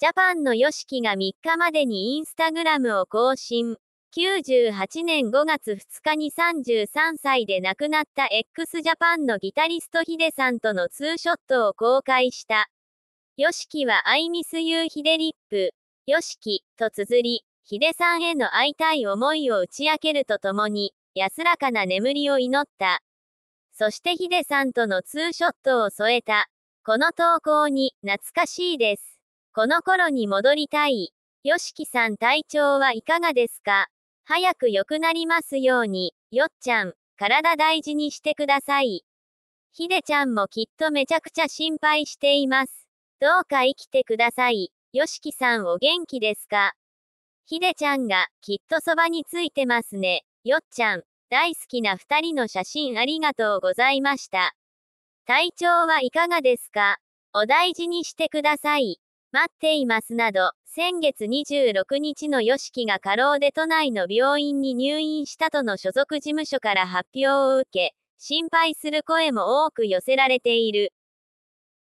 ジャパンの YOSHIKI が3日までにインスタグラムを更新。98年5月2日に33歳で亡くなった x ジャパンのギタリストヒデさんとのツーショットを公開した。YOSHIKI は I miss you ヒデリップ。YOSHIKI と綴り、ヒデさんへの会いたい思いを打ち明けるとともに、安らかな眠りを祈った。そしてヒデさんとのツーショットを添えた。この投稿に、懐かしいです。この頃に戻りたい。よしきさん体調はいかがですか早く良くなりますように、よっちゃん、体大事にしてください。ひでちゃんもきっとめちゃくちゃ心配しています。どうか生きてください。よしきさんお元気ですかひでちゃんが、きっとそばについてますね。よっちゃん、大好きな二人の写真ありがとうございました。体調はいかがですかお大事にしてください。待っていますなど、先月26日の yoshiki が過労で都内の病院に入院したとの所属事務所から発表を受け、心配する声も多く寄せられている。